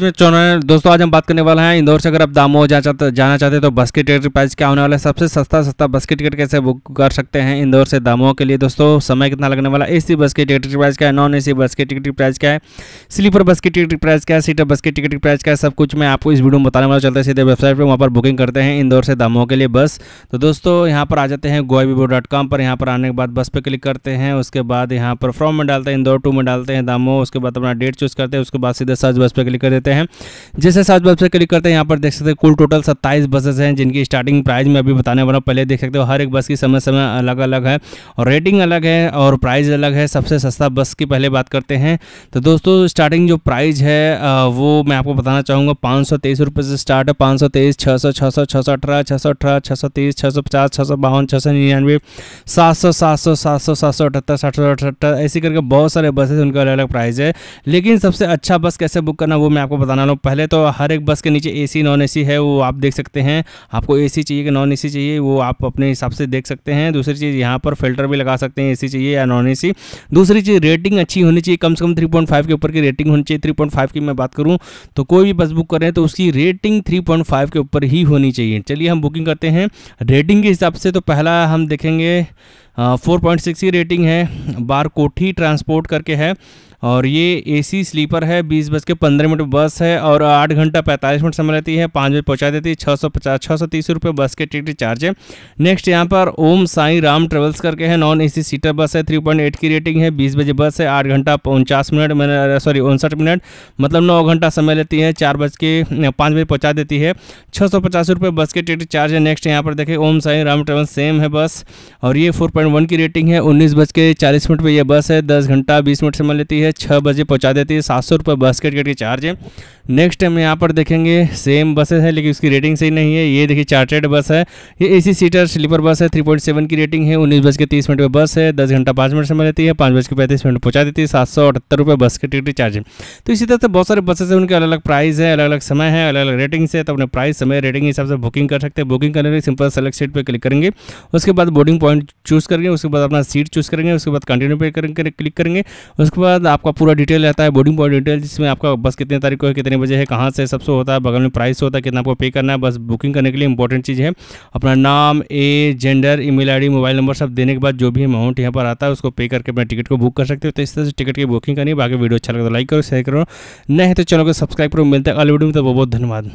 दोस्तों आज हम बात करने वाला है इंदौर से अगर आप दामोह जा जाना चाहते हैं तो बस की टिकट प्राइस क्या होने वाला है सबसे सस्ता सस्ता बस की टिकट कैसे बुक कर सकते हैं इंदौर से दामोह के लिए दोस्तों समय कितना लगने वाला है एसी बस की टिकट प्राइस क्या है नॉन एसी बस की टिकट प्राइस क्या है स्लीपर बस की टिकट प्राइस क्या है सीटर बस की टिकट प्राइस क्या है सब कुछ मैं आपको इस वीडियो में बताने वाला चलते सीधे वेबसाइट पर वहाँ पर बुकिंग करते हैं इंदौर से दामोह के लिए बस तो दोस्तों यहाँ पर आ जाते हैं गोवाबीबो डॉट कॉम पर यहाँ पर आने के बाद बस पर क्लिक करते हैं उसके बाद यहाँ पर फॉर्म में डालते हैं इंदौर टू में डालते हैं दामोह उसके बाद अपना डेट चूज़ करते हैं उसके बाद सीधे सर्च बस पर क्लिक करते हैं देते हैं जैसे सर्च पर क्लिक करते हैं यहाँ पर देख सकते हैं कुल टोटल सत्ताईस बसेस हैं जिनकी स्टार्टिंग प्राइस में अभी बताने वाला पहले देख सकते हो हर एक बस की समय समय अलग अलग है और रेटिंग अलग है और प्राइस अलग है सबसे सस्ता बस की पहले बात करते हैं तो दोस्तों स्टार्टिंग जो प्राइस है वो मैं आपको बताना चाहूँगा पाँच से स्टार्ट है पाँच सौ तेईस छः सौ छः सौ छः सौ अठारह छः सौ अठारह छः सौ तीस छः सौ पचास छः सौ बावन छः सौ निन्यानवे सात सौ सात सौ सात सौ सात सौ अठहत्तर सात सौ अठहत्तर ऐसी करके बहुत सारे बसेस उनका अलग अलग प्राइस है लेकिन सबसे अच्छा बस कैसे बुक करना वो मैं आपको आपको बताना लो पहले तो हर एक बस के नीचे एसी नॉन एसी है वो आप देख सकते हैं आपको एसी चाहिए कि नॉन एसी चाहिए वो आप अपने हिसाब से देख सकते हैं दूसरी चीज़ यहाँ पर फिल्टर भी लगा सकते हैं सी चाहिए या नॉन सी दूसरी चीज़ रेटिंग अच्छी होनी चाहिए कम से कम फाइव के ऊपर की रेटिंग होनी चाहिए फाइव की मैं बात करूँ तो कोई भी बस बुक करें तो उसकी रेटिंग फाइव के ऊपर ही होनी चाहिए चलिए हम बुकिंग करते हैं रेटिंग के हिसाब से तो पहला हम देखेंगे फोर पॉइंट सिक्स की रेटिंग है बार कोठी ट्रांसपोर्ट करके है और ये एसी स्लीपर है बीस बज के पंद्रह मिनट बस है और आठ घंटा पैंतालीस मिनट समय रहती है पाँच बजे पहुँचा देती है छः सौ पचास छः सौ तीस रुपये बस के टिकट चार्ज है नेक्स्ट यहाँ पर ओम साई राम ट्रेवल्स करके है नॉन एसी सीटर बस है थ्री पॉइंट एट की रेटिंग है बीस बजे बस है आठ घंटा उनचास मिनट मैंने सॉरी उनसठ मिनट मतलब नौ घंटा समय लेती है चार बज के पाँच बजे पहुँचा देती है छः सौ पचास रुपये बस के टिकट चार्ज है नेक्स्ट यहाँ पर देखें ओम साई राम ट्रेवल्स सेम है बस और ये फोर पॉइंट वन की रेटिंग है उन्नीस बज के चालीस मिनट पर यह बस है दस घंटा बीस मिनट समय लेती है छः बजे पहुँचा देती है सात सौ रुपये बस के टिकट के चार्ज है नेक्स्ट हम यहाँ पर देखेंगे सेम बसेस है लेकिन उसकी रेटिंग सही नहीं है ये देखिए चार्टेड बस है ये ए सीटर स्लीपर बस है थ्री पॉइंट सेवन की रेटिंग है उन्नीस बज के तीस मिनट पर बस है दस घंटा पाँच मिनट समय लेती है पाँच बज के पैंतीस मिनट पहुँचा देती है सात सौ अठहत्तर रुपये बस के टिकट के चार्ज है तो इसी तरह से बहुत सारे बसेस हैं उनके अलग अलग प्राइस है अलग अलग समय है अलग अलग रेटिंग है तो अपने प्राइस समय रेटिंग के हिसाब से बुकिंग कर सकते हैं बुकिंग करने के सिंपल सेलेक्ट सीट पर क्लिक करेंगे उसके बाद बोर्डिंग पॉइंट चूज़ करेंगे उसके बाद अपना सीट चूज़ करेंगे उसके बाद कंटिन्यू पे करेंगे क्लिक करेंगे उसके बाद आप आपका पूरा डिटेल रहता है बोर्डिंग पॉइंट डिटेल जिसमें आपका बस कितने तारीख को है कितने बजे है कहाँ से सबसे होता है बगल में प्राइस होता है कितना आपको पे करना है बस बुकिंग करने के लिए इंपॉर्टेंट चीज़ है अपना नाम ए जेंडर ईमेल आई मोबाइल नंबर सब देने के बाद जो भी अमाउंट यहाँ पर आता है उसको पे करके अपना टिकट को बुक कर सकते हो तो इस तरह से टिकट की बुकिंग करनी बाकी वीडियो अच्छा लगता है लाइक करो शेयर करो नहीं तो चैनल को सब्सक्राइब करो मिलते हैं अगले वीडियो में तो बहुत बहुत धन्यवाद